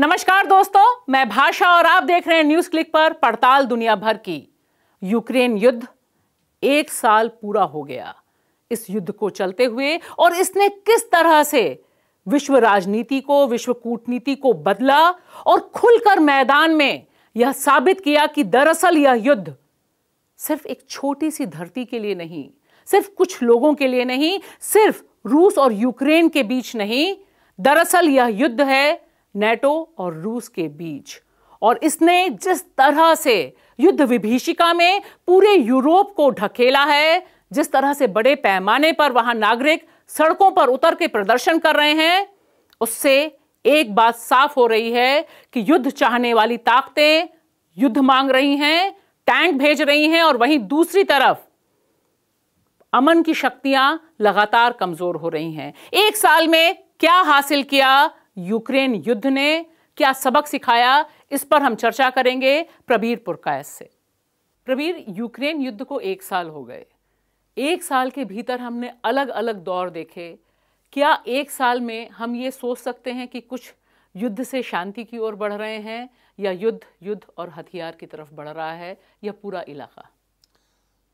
नमस्कार दोस्तों मैं भाषा और आप देख रहे हैं न्यूज क्लिक पर पड़ताल दुनिया भर की यूक्रेन युद्ध एक साल पूरा हो गया इस युद्ध को चलते हुए और इसने किस तरह से विश्व राजनीति को विश्व कूटनीति को बदला और खुलकर मैदान में यह साबित किया कि दरअसल यह युद्ध सिर्फ एक छोटी सी धरती के लिए नहीं सिर्फ कुछ लोगों के लिए नहीं सिर्फ रूस और यूक्रेन के बीच नहीं दरअसल यह युद्ध है नेटो और रूस के बीच और इसने जिस तरह से युद्ध विभीषिका में पूरे यूरोप को ढकेला है जिस तरह से बड़े पैमाने पर वहां नागरिक सड़कों पर उतर के प्रदर्शन कर रहे हैं उससे एक बात साफ हो रही है कि युद्ध चाहने वाली ताकतें युद्ध मांग रही हैं टैंक भेज रही हैं और वहीं दूसरी तरफ अमन की शक्तियां लगातार कमजोर हो रही हैं एक साल में क्या हासिल किया यूक्रेन युद्ध ने क्या सबक सिखाया इस पर हम चर्चा करेंगे प्रबीर पुरकायस से प्रबीर यूक्रेन युद्ध को एक साल हो गए एक साल के भीतर हमने अलग अलग दौर देखे क्या एक साल में हम ये सोच सकते हैं कि कुछ युद्ध से शांति की ओर बढ़ रहे हैं या युद्ध युद्ध और हथियार की तरफ बढ़ रहा है या पूरा इलाका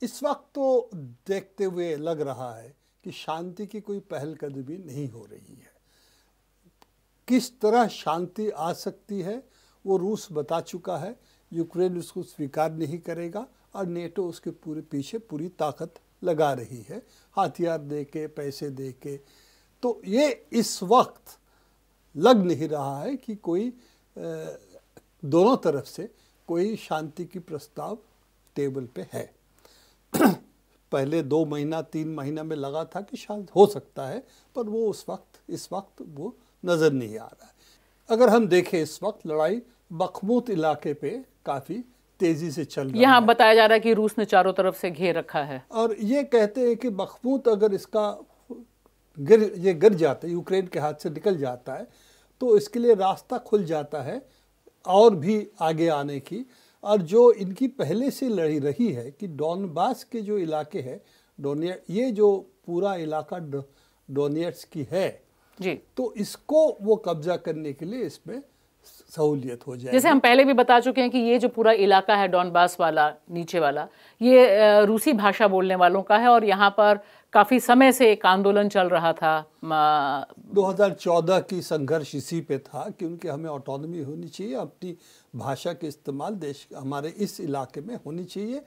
इस वक्त तो देखते हुए लग रहा है कि शांति की कोई पहल भी नहीं हो रही है किस तरह शांति आ सकती है वो रूस बता चुका है यूक्रेन उसको स्वीकार नहीं करेगा और नेटो उसके पूरे पीछे पूरी ताकत लगा रही है हथियार दे के पैसे दे के तो ये इस वक्त लग नहीं रहा है कि कोई दोनों तरफ से कोई शांति की प्रस्ताव टेबल पे है पहले दो महीना तीन महीना में लगा था कि शांत हो सकता है पर वो उस वक्त इस वक्त वो नज़र नहीं आ रहा अगर हम देखें इस वक्त लड़ाई बखमूत इलाके पे काफ़ी तेज़ी से चल रही है यहाँ बताया जा रहा है कि रूस ने चारों तरफ से घेर रखा है और ये कहते हैं कि बखमूत अगर इसका गिर ये गिर जाता है यूक्रेन के हाथ से निकल जाता है तो इसके लिए रास्ता खुल जाता है और भी आगे आने की और जो इनकी पहले से लड़ी रही है कि डॉनबास के जो इलाके हैं डोनिया ये जो पूरा इलाका डोनियट्स की है जी तो इसको वो कब्जा करने के लिए इसमें सहूलियत हो जाए जैसे हम पहले भी बता चुके हैं कि ये जो पूरा इलाका है डॉनबास वाला नीचे वाला ये रूसी भाषा बोलने वालों का है और यहाँ पर काफ़ी समय से एक आंदोलन चल रहा था हजार 2014 की संघर्ष इसी पे था कि उनकी हमें ऑटोनमी होनी चाहिए अपनी भाषा के इस्तेमाल देश हमारे इस इलाके में होनी चाहिए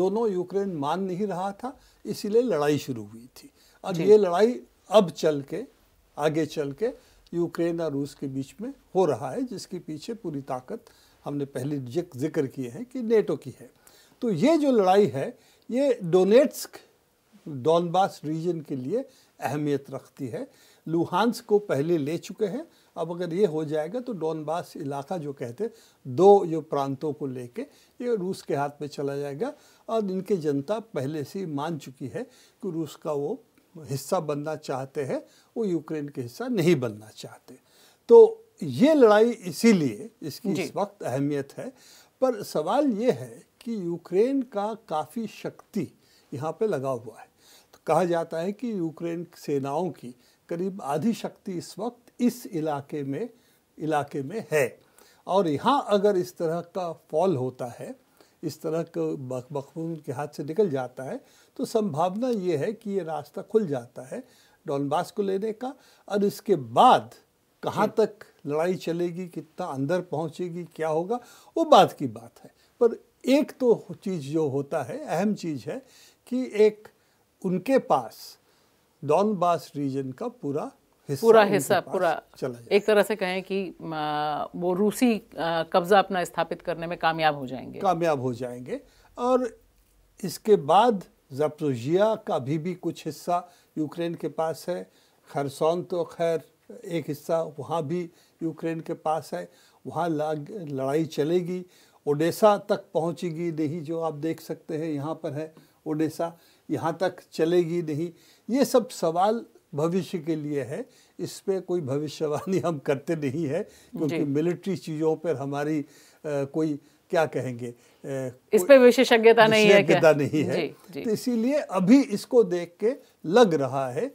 दोनों यूक्रेन मान नहीं रहा था इसीलिए लड़ाई शुरू हुई थी अब ये लड़ाई अब चल के आगे चल के यूक्रेन और रूस के बीच में हो रहा है जिसके पीछे पूरी ताकत हमने पहले जिक्र किए हैं कि नेटो की है तो ये जो लड़ाई है ये डोनेट्स्क डॉनबास रीजन के लिए अहमियत रखती है लुहानस को पहले ले चुके हैं अब अगर ये हो जाएगा तो डॉनबास इलाका जो कहते दो जो प्रांतों को लेके ये रूस के हाथ में चला जाएगा और इनके जनता पहले से मान चुकी है कि रूस का वो हिस्सा बनना चाहते हैं वो यूक्रेन के हिस्सा नहीं बनना चाहते तो ये लड़ाई इसीलिए इसकी इस वक्त अहमियत है पर सवाल ये है कि यूक्रेन का काफ़ी शक्ति यहाँ पे लगा हुआ है तो कहा जाता है कि यूक्रेन सेनाओं की करीब आधी शक्ति इस वक्त इस इलाके में इलाके में है और यहाँ अगर इस तरह का फॉल होता है इस तरह के मखमून के हाथ से निकल जाता है तो संभावना ये है कि ये रास्ता खुल जाता है डॉनबास को लेने का और इसके बाद कहाँ तक लड़ाई चलेगी कितना अंदर पहुँचेगी क्या होगा वो बाद की बात है पर एक तो चीज़ जो होता है अहम चीज़ है कि एक उनके पास डॉनबास रीजन का पूरा पूरा हिस्सा पूरा एक तरह से कहें कि वो रूसी कब्जा अपना स्थापित करने में कामयाब हो जाएंगे कामयाब हो जाएंगे और इसके बाद जपजोजिया का भी भी कुछ हिस्सा यूक्रेन के पास है खरसौन तो खैर एक हिस्सा वहाँ भी यूक्रेन के पास है वहाँ लड़ाई चलेगी ओडेसा तक पहुँचेगी नहीं जो आप देख सकते हैं यहाँ पर है ओडेसा यहाँ तक चलेगी नहीं ये सब सवाल भविष्य के लिए है इस पर कोई भविष्यवाणी हम करते नहीं है क्योंकि मिलिट्री चीज़ों पर हमारी आ, कोई क्या कहेंगे आ, इस पर विशेषज्ञता नहीं है क्या? नहीं है तो इसीलिए अभी इसको देख के लग रहा है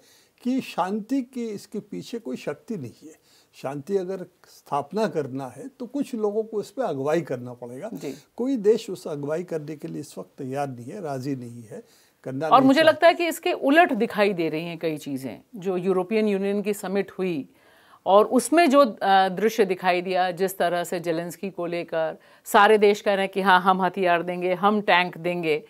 कि शांति की इसके पीछे कोई शक्ति नहीं है शांति अगर स्थापना करना है तो कुछ लोगों को इस पर अगुवाई करना पड़ेगा कोई देश उस अगुवाई करने के लिए इस वक्त तैयार नहीं है राजी नहीं है और मुझे लगता है कि इसके उलट दिखाई दे रही हैं कई चीज़ें जो यूरोपियन यूनियन की समिट हुई और उसमें जो दृश्य दिखाई दिया जिस तरह से जेलेंस्की को लेकर सारे देश कह रहे हैं कि हाँ हम हथियार देंगे हम टैंक देंगे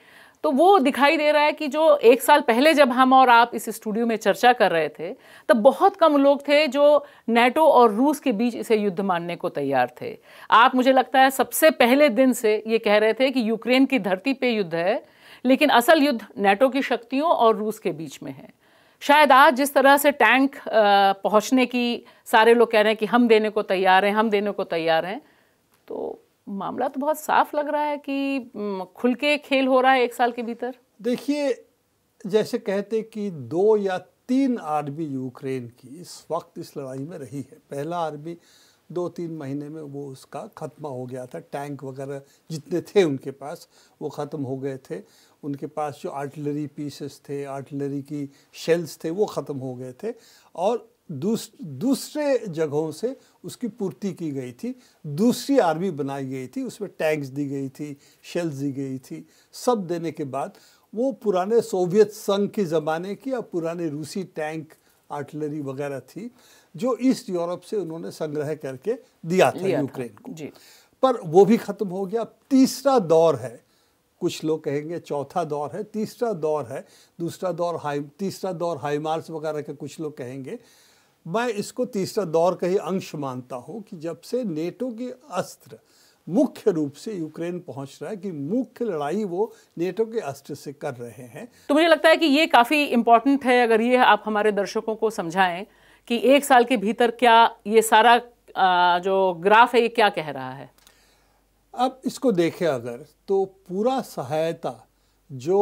तो वो दिखाई दे रहा है कि जो एक साल पहले जब हम और आप इस स्टूडियो में चर्चा कर रहे थे तब बहुत कम लोग थे जो नेटो और रूस के बीच इसे युद्ध मानने को तैयार थे आप मुझे लगता है सबसे पहले दिन से ये कह रहे थे कि यूक्रेन की धरती पे युद्ध है लेकिन असल युद्ध नेटो की शक्तियों और रूस के बीच में है शायद आज जिस तरह से टैंक पहुंचने की सारे लोग कह रहे हैं कि हम देने को तैयार हैं हम देने को तैयार हैं तो मामला तो बहुत साफ लग रहा है कि खुल के खेल हो रहा है एक साल के भीतर देखिए जैसे कहते कि दो या तीन आर्मी यूक्रेन की इस वक्त इस लड़ाई में रही है पहला आर्मी दो तीन महीने में वो उसका ख़त्मा हो गया था टैंक वगैरह जितने थे उनके पास वो ख़त्म हो गए थे उनके पास जो आर्टिलरी पीसेस थे आर्टिलरी की शेल्स थे वो ख़त्म हो गए थे और दूस, दूसरे जगहों से उसकी पूर्ति की गई थी दूसरी आर्मी बनाई गई थी उसमें टैंक्स दी गई थी शेल्स दी गई थी सब देने के बाद वो पुराने सोवियत संघ के ज़माने की या पुराने रूसी टैंक आर्टिलरी वगैरह थी जो ईस्ट यूरोप से उन्होंने संग्रह करके दिया था यूक्रेन को जी। पर वो भी खत्म हो गया अब तीसरा दौर है कुछ लोग कहेंगे चौथा दौर है तीसरा दौर है दूसरा दौर हाई तीसरा दौर हाईमार्स वगैरह के कुछ लोग कहेंगे मैं इसको तीसरा दौर का ही अंश मानता हूँ कि जब से नेटो के अस्त्र मुख्य रूप से यूक्रेन पहुंच रहा है कि मुख्य लड़ाई वो नेटो के अस्त्र से कर रहे हैं तो मुझे लगता है कि ये काफ़ी इंपॉर्टेंट है अगर ये आप हमारे दर्शकों को समझाएं कि एक साल के भीतर क्या ये सारा जो ग्राफ है ये क्या कह रहा है अब इसको देखें अगर तो पूरा सहायता जो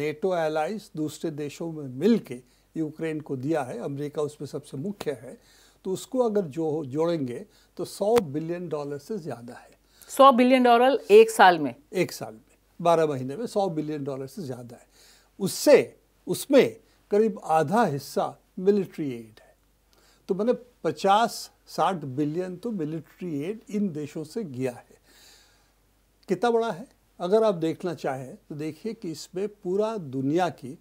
नेटो एलाइज दूसरे देशों में मिल के यूक्रेन को दिया है अमेरिका उसमें सबसे मुख्य है तो उसको अगर जो जोड़ेंगे तो 100 बिलियन डॉलर से ज़्यादा है 100 बिलियन डॉलर एक साल में एक साल में बारह महीने में 100 बिलियन डॉलर से ज़्यादा है उससे उसमें करीब आधा हिस्सा मिलिट्री एड है तो मैंने 50-60 बिलियन तो मिलिट्री एड इन देशों से गया है कितना बड़ा है अगर आप देखना चाहें तो देखिए कि इसमें पूरा दुनिया की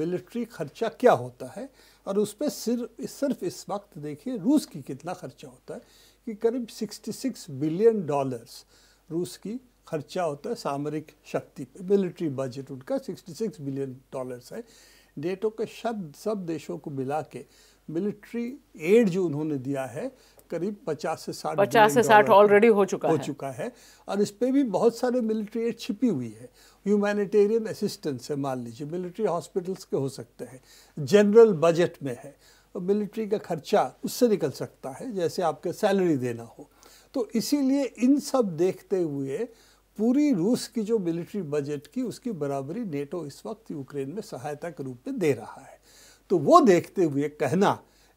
मिलिट्री खर्चा क्या होता है और उस पर सिर्फ सिर्फ इस वक्त देखिए रूस की कितना खर्चा होता है कि करीब 66 बिलियन डॉलर्स रूस की खर्चा होता है सामरिक शक्ति पे मिलिट्री बजट उनका 66 बिलियन डॉलर्स है डेटों के शब्द सब देशों को मिला के मिलिट्री एड जो उन्होंने दिया है करीब 50 से 60 पचास से 60 ऑलरेडी हो चुका हो है। चुका है और इस पर भी बहुत सारे मिलिट्री एड छिपी हुई है ह्यूमैनिटेरियन असिस्टेंस है मान लीजिए मिलिट्री हॉस्पिटल्स के हो सकते हैं जनरल बजट में है मिलिट्री का खर्चा उससे निकल सकता है जैसे आपके सैलरी देना हो तो इसीलिए इन सब देखते हुए पूरी रूस की जो मिलिट्री बजट की उसकी बराबरी नेटो इस वक्त यूक्रेन में सहायता के रूप में दे रहा है तो वो देखते हुए कहना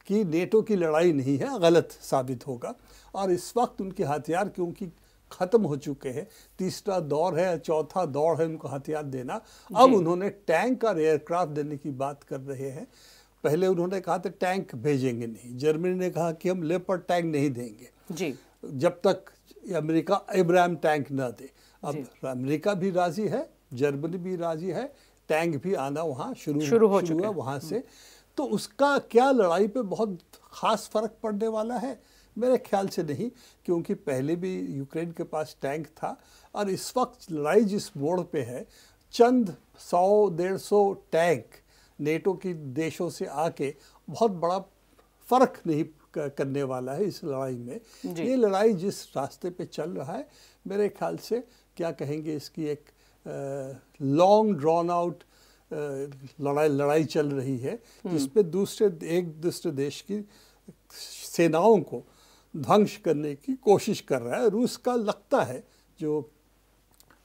कि नेटो की लड़ाई नहीं है गलत साबित होगा और इस वक्त उनके हथियार क्योंकि ख़त्म हो चुके हैं तीसरा दौर है चौथा दौर है उनको हथियार देना अब उन्होंने टैंक और एयरक्राफ्ट देने की बात कर रहे हैं पहले उन्होंने कहा था टैंक भेजेंगे नहीं जर्मनी ने कहा कि हम लेपर टैंक नहीं देंगे जी जब तक अमेरिका इब्राहम टैंक ना दे अब अमेरिका भी राजी है जर्मनी भी राजी है टैंक भी आना वहाँ शुरू शुरू हो चुका है वहाँ से हम्म। तो उसका क्या लड़ाई पे बहुत खास फर्क पड़ने वाला है मेरे ख्याल से नहीं क्योंकि पहले भी यूक्रेन के पास टैंक था और इस वक्त लड़ाई जिस मोड़ पे है चंद सौ डेढ़ सौ टैंक नेटो की देशों से आके बहुत बड़ा फर्क नहीं करने वाला है इस लड़ाई में ये लड़ाई जिस रास्ते पे चल रहा है मेरे ख्याल से क्या कहेंगे इसकी एक लॉन्ग ड्रॉन आउट लड़ाई लड़ाई चल रही है हम्म। जिसमें दूसरे एक दूसरे देश की सेनाओं को ध्वंस करने की कोशिश कर रहा है रूस का लगता है जो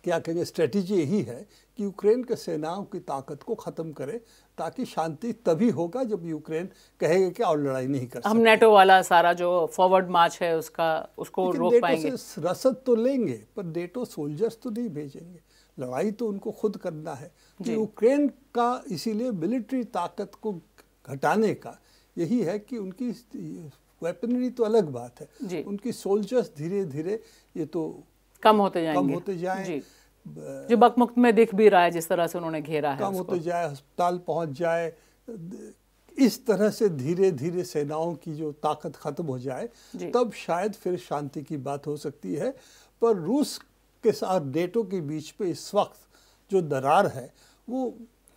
क्या कहेंगे स्ट्रेटजी यही है कि यूक्रेन के सेनाओं की ताकत को ख़त्म करे ताकि शांति तभी होगा जब यूक्रेन कहेगा कि और लड़ाई नहीं कर हम नेटो वाला सारा जो फॉरवर्ड मार्च है उसका उसको रोक पाएंगे रसद तो लेंगे पर नेटो सोल्जर्स तो नहीं भेजेंगे लड़ाई तो उनको खुद करना है तो यूक्रेन का इसीलिए मिलिट्री ताकत को घटाने का यही है कि उनकी वेपनरी तो अलग बात है उनकी सोल्जर्स धीरे धीरे ये तो कम होते जाएंगे कम होते जाएं जो बकमुक्त में दिख भी रहा है जिस तरह से उन्होंने घेरा है वो होते जाए अस्पताल पहुंच जाए इस तरह से धीरे धीरे सेनाओं की जो ताकत खत्म हो जाए तब शायद फिर शांति की बात हो सकती है पर रूस के साथ नेटो के बीच पे इस वक्त जो दरार है वो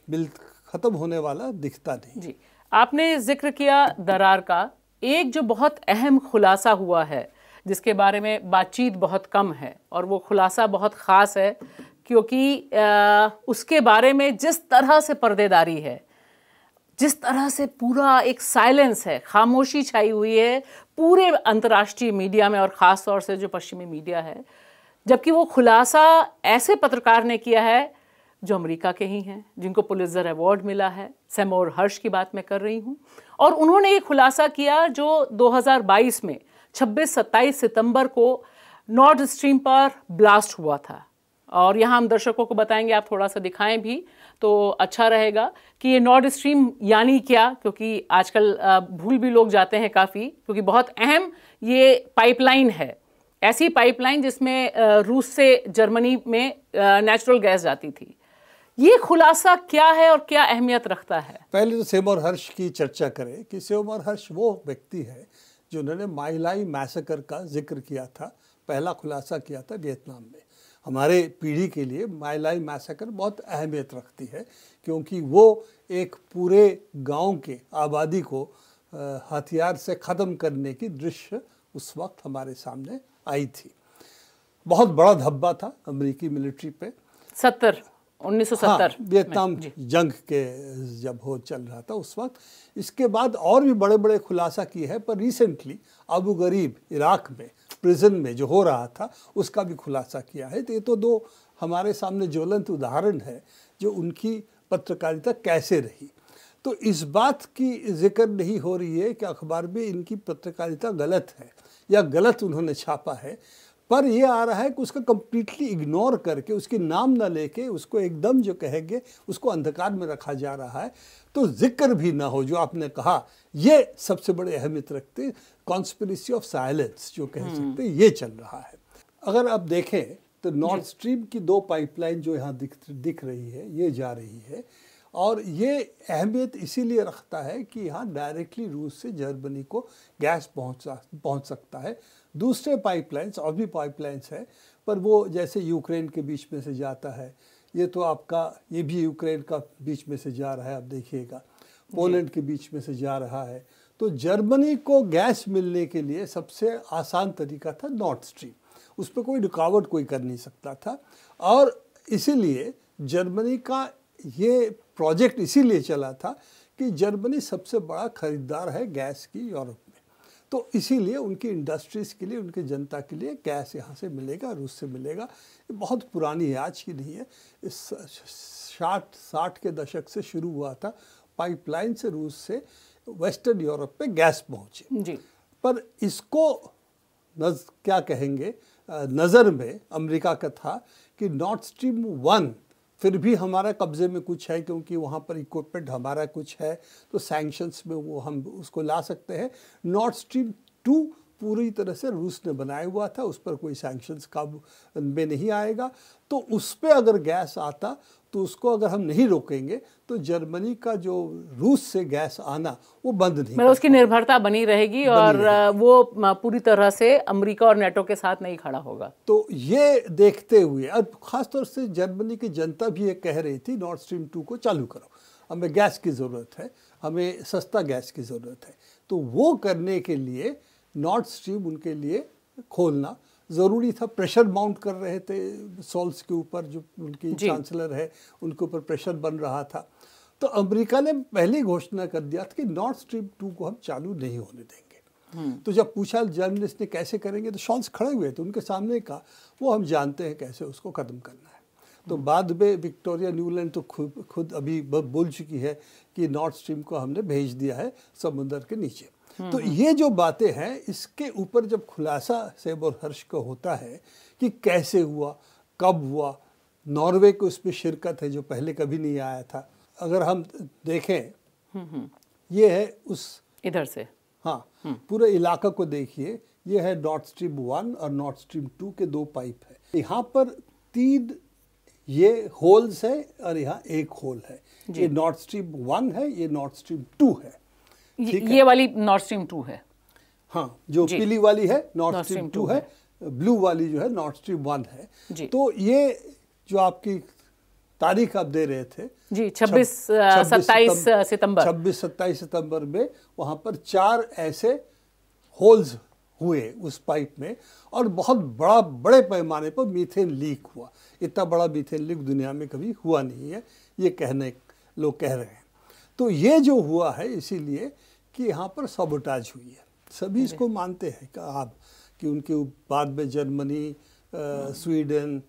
बिल खत्म होने वाला दिखता नहीं जी आपने जिक्र किया दरार का एक जो बहुत अहम खुलासा हुआ है जिसके बारे में बातचीत बहुत कम है और वो खुलासा बहुत ख़ास है क्योंकि उसके बारे में जिस तरह से पर्देदारी है जिस तरह से पूरा एक साइलेंस है खामोशी छाई हुई है पूरे अंतर्राष्ट्रीय मीडिया में और ख़ास तौर से जो पश्चिमी मीडिया है जबकि वो खुलासा ऐसे पत्रकार ने किया है जो अमेरिका के ही हैं जिनको पुलिसर अवार्ड मिला है सैमोर हर्ष की बात मैं कर रही हूँ और उन्होंने ये खुलासा किया जो 2022 में 26-27 सितंबर को नॉर्थ स्ट्रीम पर ब्लास्ट हुआ था और यहाँ हम दर्शकों को बताएंगे आप थोड़ा सा दिखाएं भी तो अच्छा रहेगा कि ये नॉर्थ स्ट्रीम यानी क्या क्योंकि आजकल भूल भी लोग जाते हैं काफ़ी क्योंकि बहुत अहम ये पाइपलाइन है ऐसी पाइपलाइन जिसमें रूस से जर्मनी में नेचुरल गैस जाती थी ये खुलासा क्या है और क्या अहमियत रखता है पहले तो सेमर हर्ष की चर्चा करें कि सेमर हर्ष वो व्यक्ति है जिन्होंने माइलाई मैसेकर का जिक्र किया था पहला खुलासा किया था वियतनाम में हमारे पीढ़ी के लिए माइलाई मैसेकर बहुत अहमियत रखती है क्योंकि वो एक पूरे गांव के आबादी को हथियार से ख़त्म करने की दृश्य उस वक्त हमारे सामने आई थी बहुत बड़ा धब्बा था अमेरिकी मिलिट्री पे सत्तर 1970 हाँ, वियतनाम जंग के जब हो चल रहा था उस वक्त इसके बाद और भी बड़े बड़े खुलासा किए हैं पर रिसेंटली अबू गरीब इराक में प्रिजन में जो हो रहा था उसका भी खुलासा किया है तो ये तो दो हमारे सामने ज्वलंत उदाहरण है जो उनकी पत्रकारिता कैसे रही तो इस बात की जिक्र नहीं हो रही है कि अखबार में इनकी पत्रकारिता गलत है या गलत उन्होंने छापा है पर ये आ रहा है कि उसका कम्प्लीटली इग्नोर करके उसके नाम ना लेके उसको एकदम जो कहेंगे उसको अंधकार में रखा जा रहा है तो जिक्र भी ना हो जो आपने कहा ये सबसे बड़े अहमियत रखते कॉन्स्परेसी ऑफ साइलेंस जो कह हम्म। सकते ये चल रहा है अगर आप देखें तो नॉर्थ स्ट्रीम की दो पाइपलाइन जो यहाँ दिख दिख रही है ये जा रही है और ये अहमियत इसीलिए रखता है कि यहाँ डायरेक्टली रूस से जर्मनी को गैस पहुँच पहुँच सकता है दूसरे पाइपलाइंस और भी पाइपलाइंस हैं पर वो जैसे यूक्रेन के बीच में से जाता है ये तो आपका ये भी यूक्रेन का बीच में से जा रहा है आप देखिएगा पोलैंड के बीच में से जा रहा है तो जर्मनी को गैस मिलने के लिए सबसे आसान तरीका था नॉर्थ स्ट्रीम उस पर कोई रुकावट कोई कर नहीं सकता था और इसीलिए जर्मनी का ये प्रोजेक्ट इसीलिए चला था कि जर्मनी सबसे बड़ा खरीदार है गैस की यूरोप तो इसीलिए उनकी इंडस्ट्रीज़ के लिए उनकी जनता के लिए गैस यहाँ से मिलेगा रूस से मिलेगा ये बहुत पुरानी है आज की नहीं है इस साठ साठ के दशक से शुरू हुआ था पाइपलाइन से रूस से वेस्टर्न यूरोप पे गैस पहुँचे पर इसको नज क्या कहेंगे नज़र में अमेरिका का था कि नॉर्थ स्ट्रीम वन फिर भी हमारा कब्ज़े में कुछ है क्योंकि वहाँ पर इक्विपमेंट हमारा कुछ है तो सैंक्शंस में वो हम उसको ला सकते हैं नॉर्थ स्ट्रीम टू पूरी तरह से रूस ने बनाया हुआ था उस पर कोई सैंक्शंस काबू में नहीं आएगा तो उस पर अगर गैस आता तो उसको अगर हम नहीं रोकेंगे तो जर्मनी का जो रूस से गैस आना वो बंद नहीं मतलब उसकी निर्भरता बनी रहेगी बनी और रहे। वो पूरी तरह से अमेरिका और नेटो के साथ नहीं खड़ा होगा तो ये देखते हुए अब ख़ासतौर से जर्मनी की जनता भी ये कह रही थी नॉर्थ स्ट्रीम टू को चालू करो हमें गैस की ज़रूरत है हमें सस्ता गैस की ज़रूरत है तो वो करने के लिए नॉर्थ स्ट्रीम उनके लिए खोलना ज़रूरी था प्रेशर माउंट कर रहे थे सॉल्स के ऊपर जो उनकी चांसलर है उनके ऊपर प्रेशर बन रहा था तो अमेरिका ने पहले घोषणा कर दिया था कि नॉर्थ स्ट्रीम टू को हम चालू नहीं होने देंगे हम्म। तो जब पूछा जर्नलिस्ट ने कैसे करेंगे तो शॉन्स खड़े हुए थे उनके सामने कहा वो हम जानते हैं कैसे उसको ख़त्म करना है तो हम्म। बाद में विक्टोरिया न्यूलैंड तो खुद खुद अभी बोल चुकी है कि नॉर्थ स्ट्रीम को हमने भेज दिया है समुंदर के नीचे तो हम्म, हम्म। ये जो बातें हैं इसके ऊपर जब खुलासा सेब और हर्ष को होता है कि कैसे हुआ कब हुआ नॉर्वे को उसमें शिरकत है जो पहले कभी नहीं आया था अगर हम देखें हम्म, ये है उस इधर से हाँ पूरे इलाका को देखिए ये है नॉर्थ स्ट्रीम वन और नॉर्थ स्ट्रीम टू के दो पाइप है यहाँ पर तीन ये होल्स है और यहाँ एक होल है ये नॉर्थ स्ट्रीम वन है ये नॉर्थ स्ट्रीम टू है ये, वाली नॉर्थ स्ट्रीम टू है हाँ जो पीली वाली है नॉर्थ स्ट्रीम टू है ब्लू वाली जो है नॉर्थ स्ट्रीम वन है तो ये जो आपकी तारीख आप दे रहे थे जी 26 सत्ताईस सितंबर 26 सत्ताईस सितंबर में वहां पर चार ऐसे होल्स हुए उस पाइप में और बहुत बड़ा बड़े पैमाने पर मीथेन लीक हुआ इतना बड़ा मीथेन लीक दुनिया में कभी हुआ नहीं है ये कहने लोग कह रहे हैं तो ये जो हुआ है इसीलिए कि यहाँ पर सबोटाज हुई है सभी इसको मानते हैं कि आप कि उनके बाद में जर्मनी स्वीडन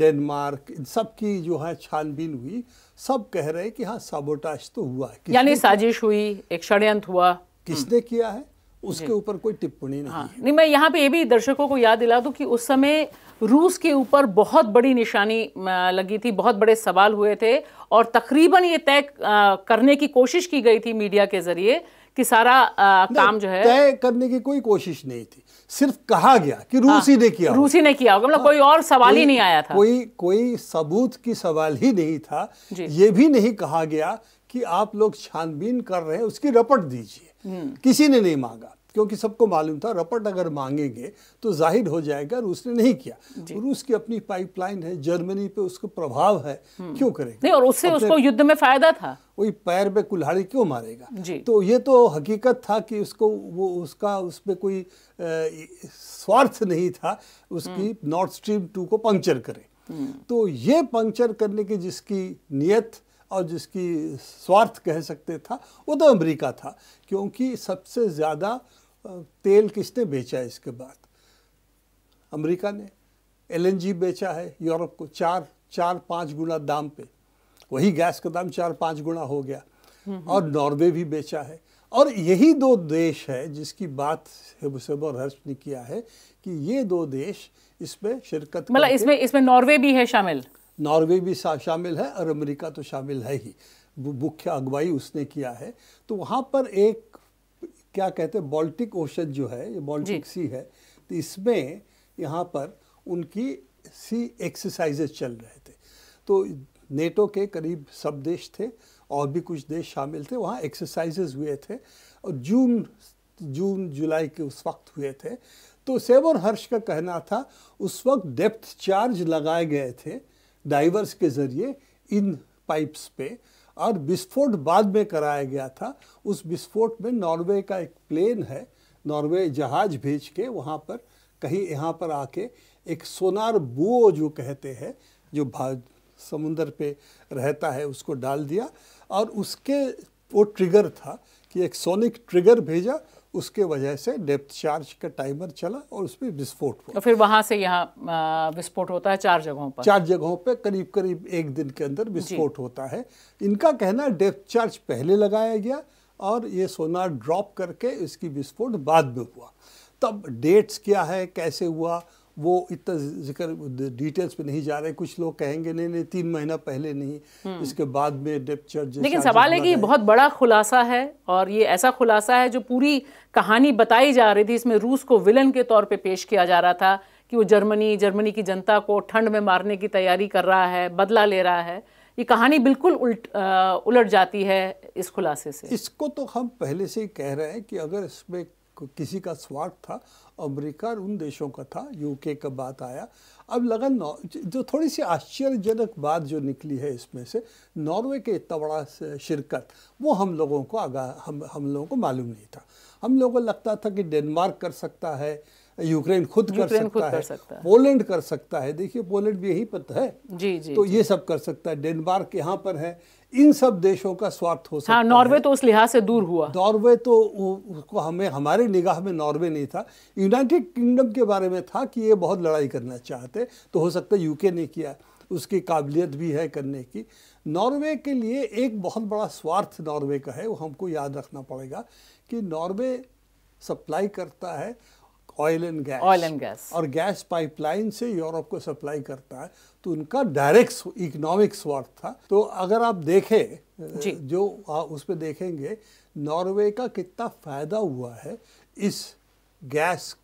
डेनमार्क इन सब की जो है छानबीन हुई सब कह रहे हैं कि हाँ सबोटाज तो हुआ है यानी साजिश हुई एक षड्यंत्र हुआ किसने हम्म। किया है उसके ऊपर कोई टिप्पणी नहीं हाँ, है। नहीं मैं यहाँ पे ये भी दर्शकों को याद दिला दूं कि उस समय रूस के ऊपर बहुत बड़ी निशानी लगी थी बहुत बड़े सवाल हुए थे और तकरीबन ये तय करने की कोशिश की गई थी मीडिया के जरिए कि सारा आ, काम जो है तय करने की कोई कोशिश नहीं थी सिर्फ कहा गया कि रूस ही हाँ, ने किया रूस ही ने किया होगा मतलब हाँ, कोई और सवाल ही नहीं आया था कोई कोई सबूत की सवाल ही नहीं था ये भी नहीं कहा गया कि आप लोग छानबीन कर रहे हैं उसकी रपट दीजिए हम्म। किसी ने नहीं मांगा क्योंकि सबको मालूम था रपट अगर मांगेंगे तो जाहिर हो जाएगा रूस ने नहीं किया रूस की अपनी पाइपलाइन है जर्मनी पे उसको प्रभाव है हम्म। क्यों करेगा नहीं और उससे उसको युद्ध में फायदा था वही पैर पे कुल्हाड़ी क्यों मारेगा तो ये तो हकीकत था कि उसको वो उसका उसमें कोई स्वार्थ नहीं था उसकी नॉर्थ स्ट्रीम हम्म। टू को पंक्चर करें हम्म। तो ये पंक्चर करने की जिसकी नियत और जिसकी स्वार्थ कह सकते था वो तो अमेरिका था क्योंकि सबसे ज़्यादा तेल किसने बेचा है इसके बाद अमेरिका ने एलएनजी बेचा है यूरोप को चार चार पाँच गुना दाम पे वही गैस का दाम चार पाँच गुना हो गया और नॉर्वे भी बेचा है और यही दो देश है जिसकी बात हेबुसेब और हर्ष ने किया है कि ये दो देश इसमें शिरकत मतलब इसमें इसमें नॉर्वे भी है शामिल नॉर्वे भी शामिल है और अमेरिका तो शामिल है ही मुख्य अगुवाई उसने किया है तो वहाँ पर एक क्या कहते हैं बाल्टिक ओशन जो है ये बाल्टिक सी है तो इसमें यहाँ पर उनकी सी एक्सरसाइजेज चल रहे थे तो नेटो के करीब सब देश थे और भी कुछ देश शामिल थे वहाँ एक्सरसाइजेज हुए थे और जून जून जुलाई के उस वक्त हुए थे तो सेवर हर्ष का कहना था उस वक्त डेप्थ चार्ज लगाए गए थे डाइवर्स के ज़रिए इन पाइप्स पे और विस्फोट बाद में कराया गया था उस विस्फोट में नॉर्वे का एक प्लेन है नॉर्वे जहाज भेज के वहाँ पर कहीं यहाँ पर आके एक सोनार बुओ जो कहते हैं जो भा समुंदर पे रहता है उसको डाल दिया और उसके वो ट्रिगर था कि एक सोनिक ट्रिगर भेजा उसके वजह से डेप्थ चार्ज का टाइमर चला और उसमें विस्फोट हुआ तो फिर वहाँ से यहाँ विस्फोट होता है चार जगहों पर चार जगहों पर करीब करीब एक दिन के अंदर विस्फोट होता है इनका कहना डेप्थ चार्ज पहले लगाया गया और ये सोना ड्रॉप करके इसकी विस्फोट बाद में हुआ तब डेट्स क्या है कैसे हुआ वो इतना जिक्र डिटेल्स पे नहीं जा रहे कुछ लोग कहेंगे नहीं नहीं तीन महीना पहले नहीं हम्म। इसके बाद में डेप्थ चार्ज लेकिन सवाल है कि बहुत बड़ा खुलासा है और ये ऐसा खुलासा है जो पूरी कहानी बताई जा रही थी इसमें रूस को विलन के तौर पे पेश किया जा रहा था कि वो जर्मनी जर्मनी की जनता को ठंड में मारने की तैयारी कर रहा है बदला ले रहा है ये कहानी बिल्कुल उल्ट उलट जाती है इस खुलासे से इसको तो हम पहले से ही कह रहे हैं कि अगर इसमें किसी का स्वार्थ था अमेरिका उन देशों का था यूके का बात आया अब लगा जो थोड़ी सी आश्चर्यजनक बात जो निकली है इसमें से नॉर्वे के इतना बड़ा शिरकत वो हम लोगों को आगा हम हम लोगों को मालूम नहीं था हम लोगों को लगता था कि डेनमार्क कर सकता है यूक्रेन खुद कर सकता खुद है कर सकता पोलैंड कर सकता है देखिए पोलैंड भी यही पता तो है जी जी तो जी। ये सब कर सकता है डेनमार्क यहाँ पर है इन सब देशों का स्वार्थ हो हाँ, सकता हाँ, नॉर्वे तो उस लिहाज से दूर हुआ नॉर्वे तो उसको हमें हमारे निगाह में नॉर्वे नहीं था यूनाइटेड किंगडम के बारे में था कि ये बहुत लड़ाई करना चाहते तो हो सकता है यूके ने किया उसकी काबिलियत भी है करने की नॉर्वे के लिए एक बहुत बड़ा स्वार्थ नॉर्वे का है वो हमको याद रखना पड़ेगा कि नॉर्वे सप्लाई करता है oil and gas oil and gas और गैस पाइपलाइन से यूरोप को सप्लाई करता है तो उनका डायरेक्ट इकोनॉमिक स्वार्थ था तो अगर आप देखें जो उस पर देखेंगे नॉर्वे का कितना फायदा हुआ है इस गैस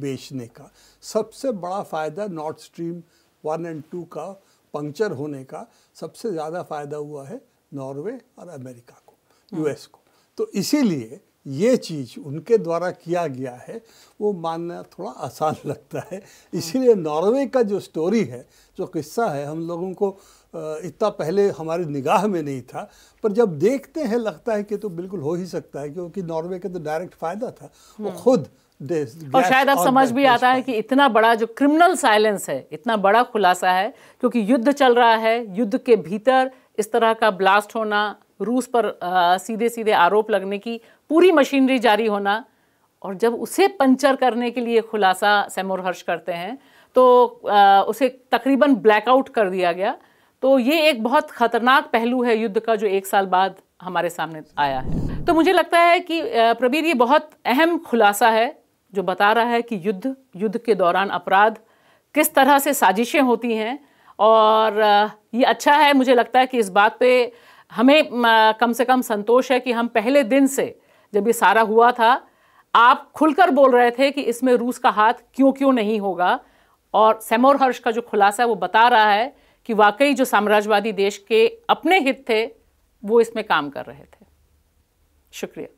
बेचने का सबसे बड़ा फायदा North Stream one and two का पंक्चर होने का सबसे ज़्यादा फायदा हुआ है नॉर्वे और अमेरिका को यूएस हम्म। को तो इसीलिए ये चीज़ उनके द्वारा किया गया है वो मानना थोड़ा आसान लगता है हाँ। इसीलिए नॉर्वे का जो स्टोरी है जो किस्सा है हम लोगों को इतना पहले हमारी निगाह में नहीं था पर जब देखते हैं लगता है कि तो बिल्कुल हो ही सकता है क्योंकि नॉर्वे का तो डायरेक्ट फायदा था वो हाँ। खुद और शायद अब समझ भी आता है कि इतना बड़ा जो क्रिमिनल साइलेंस है इतना बड़ा खुलासा है क्योंकि युद्ध चल रहा है युद्ध के भीतर इस तरह का ब्लास्ट होना रूस पर आ, सीधे सीधे आरोप लगने की पूरी मशीनरी जारी होना और जब उसे पंचर करने के लिए खुलासा सैमोर हर्ष करते हैं तो आ, उसे तकरीबन ब्लैकआउट कर दिया गया तो ये एक बहुत ख़तरनाक पहलू है युद्ध का जो एक साल बाद हमारे सामने आया है तो मुझे लगता है कि प्रवीर ये बहुत अहम खुलासा है जो बता रहा है कि युद्ध युद्ध के दौरान अपराध किस तरह से साजिशें होती हैं और ये अच्छा है मुझे लगता है कि इस बात पे हमें कम से कम संतोष है कि हम पहले दिन से जब ये सारा हुआ था आप खुलकर बोल रहे थे कि इसमें रूस का हाथ क्यों क्यों नहीं होगा और सेमोर हर्ष का जो खुलासा है वो बता रहा है कि वाकई जो साम्राज्यवादी देश के अपने हित थे वो इसमें काम कर रहे थे शुक्रिया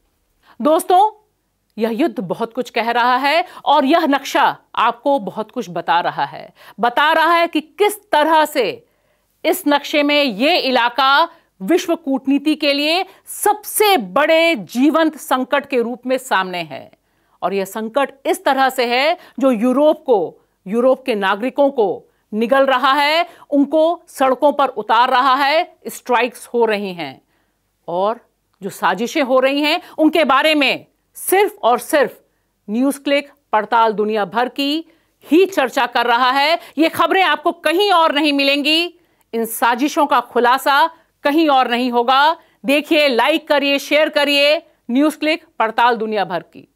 दोस्तों यह युद्ध बहुत कुछ कह रहा है और यह नक्शा आपको बहुत कुछ बता रहा है बता रहा है कि किस तरह से इस नक्शे में ये इलाका विश्व कूटनीति के लिए सबसे बड़े जीवंत संकट के रूप में सामने है और यह संकट इस तरह से है जो यूरोप को यूरोप के नागरिकों को निगल रहा है उनको सड़कों पर उतार रहा है स्ट्राइक्स हो रही हैं और जो साजिशें हो रही हैं उनके बारे में सिर्फ और सिर्फ न्यूज़ क्लिक पड़ताल दुनिया भर की ही चर्चा कर रहा है ये खबरें आपको कहीं और नहीं मिलेंगी इन साजिशों का खुलासा कहीं और नहीं होगा देखिए लाइक करिए शेयर करिए न्यूज क्लिक पड़ताल दुनिया भर की